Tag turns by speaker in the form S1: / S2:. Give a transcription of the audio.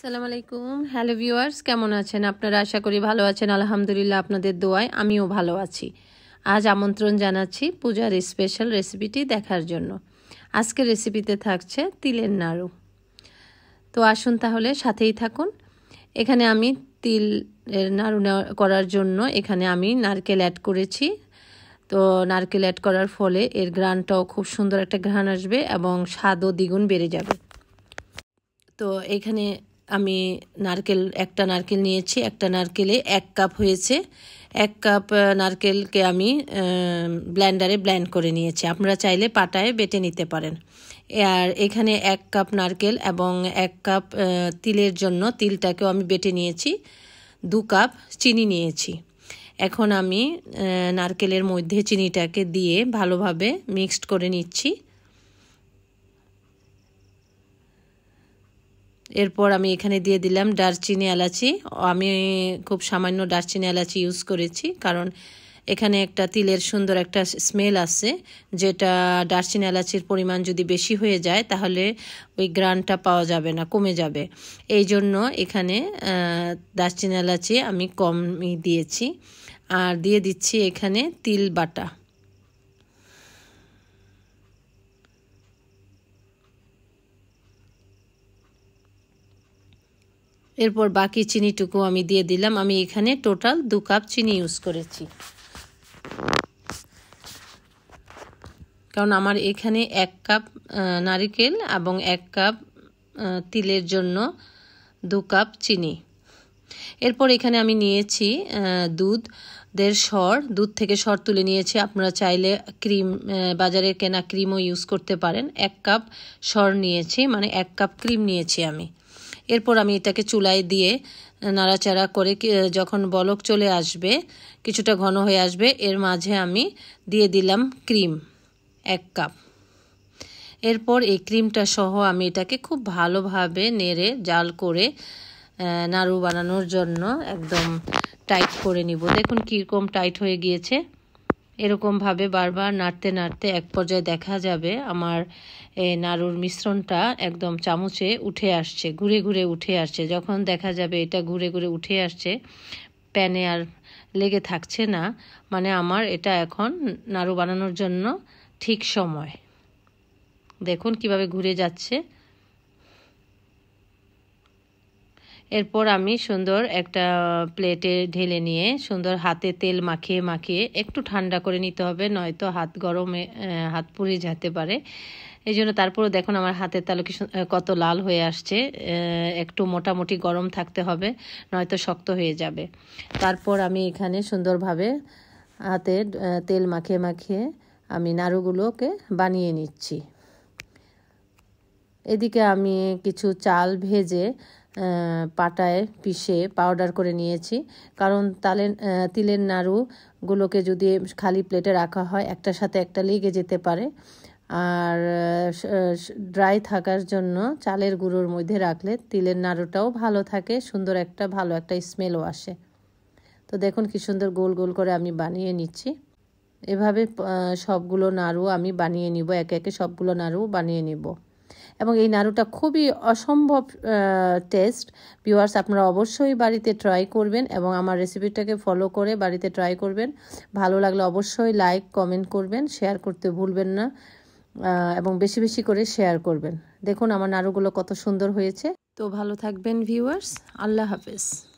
S1: আসসালামু আলাইকুম hello viewers কেমন আছেন আপনারা আশা করি ভালো আছেন আলহামদুলিল্লাহ আপনাদের দোয়ায় আমিও ভালো আছি আজ আমন্ত্রণ জানাচ্ছি পূজার স্পেশাল রেসিপিটি দেখার জন্য আজকে রেসিপিতে থাকছে তিলের নাড়ু তো আসুন তাহলে সাথেই থাকুন এখানে আমি তিল নাড়ু করার জন্য এখানে আমি নারকেল অ্যাড করেছি তো নারকেল অ্যাড করার ফলে এর গ্রানটাও খুব সুন্দর একটা ঘ্রাণ আসবে এবং স্বাদও দ্বিগুণ বেড়ে যাবে তো এখানে আমি নারকেল একটা নারকেল নিয়েছি একটা নারকেলে এক কাপ হয়েছে এক কাপ নারকেলকে আমি ব্ল্যান্ডারে ব্ল্যান্ড করে নিয়েছি আপনারা চাইলে পাটায় বেটে নিতে পারেন আর এখানে এক কাপ নারকেল এবং এক কাপ তিলের জন্য তিলটাকেও আমি বেটে নিয়েছি দু কাপ চিনি নিয়েছি এখন আমি নারকেলের মধ্যে চিনিটাকে দিয়ে ভালোভাবে মিক্সড করে নিচ্ছি এরপর আমি এখানে দিয়ে দিলাম ডারচিনি এলাচি আমি খুব সামান্য ডারচিনি এলাচি ইউজ করেছি কারণ এখানে একটা তিলের সুন্দর একটা স্মেল আছে যেটা ডারচিনি এলাচির পরিমাণ যদি বেশি হয়ে যায় তাহলে ওই গ্রানটা পাওয়া যাবে না কমে যাবে এই জন্য এখানে ডারচিনি এলাচি আমি কমই দিয়েছি আর দিয়ে দিচ্ছি এখানে তিল বাটা এরপর বাকি চিনিটুকু আমি দিয়ে দিলাম আমি এখানে টোটাল দু কাপ চিনি ইউজ করেছি কারণ আমার এখানে এক কাপ নারিকেল এবং এক কাপ তিলের জন্য দু কাপ চিনি এরপর এখানে আমি নিয়েছি দুধ দের সর দুধ থেকে সর তুলে নিয়েছি আপনারা চাইলে ক্রিম বাজারের কেনা ক্রিমও ইউজ করতে পারেন এক কাপ সর নিয়েছি মানে এক কাপ ক্রিম নিয়েছি আমি এরপর আমি এটাকে চুলায় দিয়ে নাড়াচাড়া করে যখন বলক চলে আসবে কিছুটা ঘন হয়ে আসবে এর মাঝে আমি দিয়ে দিলাম ক্রিম এক কাপ এরপর এই ক্রিমটা সহ আমি এটাকে খুব ভালোভাবে নেড়ে জাল করে নাড়ু বানানোর জন্য একদম টাইট করে নিব দেখুন কীরকম টাইট হয়ে গিয়েছে এরকমভাবে বারবার নাড়তে নাড়তে এক পর্যায়ে দেখা যাবে আমার এই নাড়ুর মিশ্রণটা একদম চামচে উঠে আসছে ঘুরে ঘুরে উঠে আসছে যখন দেখা যাবে এটা ঘুরে ঘুরে উঠে আসছে প্যানে আর লেগে থাকছে না মানে আমার এটা এখন নাড়ু বানানোর জন্য ঠিক সময় দেখুন কিভাবে ঘুরে যাচ্ছে এরপর আমি সুন্দর একটা প্লেটে ঢেলে নিয়ে সুন্দর হাতে তেল মাখিয়ে মাখিয়ে একটু ঠান্ডা করে নিতে হবে নয়তো হাত গরমে হাত পুড়ে যেতে পারে এই জন্য তারপরে দেখুন আমার হাতের তালু কি কত লাল হয়ে আসছে একটু মোটামুটি গরম থাকতে হবে নয়তো শক্ত হয়ে যাবে তারপর আমি এখানে সুন্দরভাবে হাতে তেল মাখিয়ে মাখিয়ে আমি নাড়ুগুলোকে বানিয়ে নিচ্ছি এদিকে আমি কিছু চাল ভেজে পাটায় পিষে পাউডার করে নিয়েছি কারণ তালের তিলের নাড়ুগুলোকে যদি খালি প্লেটে রাখা হয় একটার সাথে একটা লেগে যেতে পারে আর ড্রাই থাকার জন্য চালের গুঁড়োর মধ্যে রাখলে তিলের নাড়ুটাও ভালো থাকে সুন্দর একটা ভালো একটা স্মেলও আসে তো দেখুন কি সুন্দর গোল গোল করে আমি বানিয়ে নিচ্ছি এভাবে সবগুলো নাড়ু আমি বানিয়ে নিব একে একে সবগুলো নাড়ু বানিয়ে নিব এবং এই নাড়ুটা খুবই অসম্ভব টেস্ট ভিউয়ার্স আপনারা অবশ্যই বাড়িতে ট্রাই করবেন এবং আমার রেসিপিটাকে ফলো করে বাড়িতে ট্রাই করবেন ভালো লাগলে অবশ্যই লাইক কমেন্ট করবেন শেয়ার করতে ভুলবেন না এবং বেশি বেশি করে শেয়ার করবেন দেখুন আমার নাড়ুগুলো কত সুন্দর হয়েছে তো ভালো থাকবেন ভিউয়ার্স আল্লাহ হাফেজ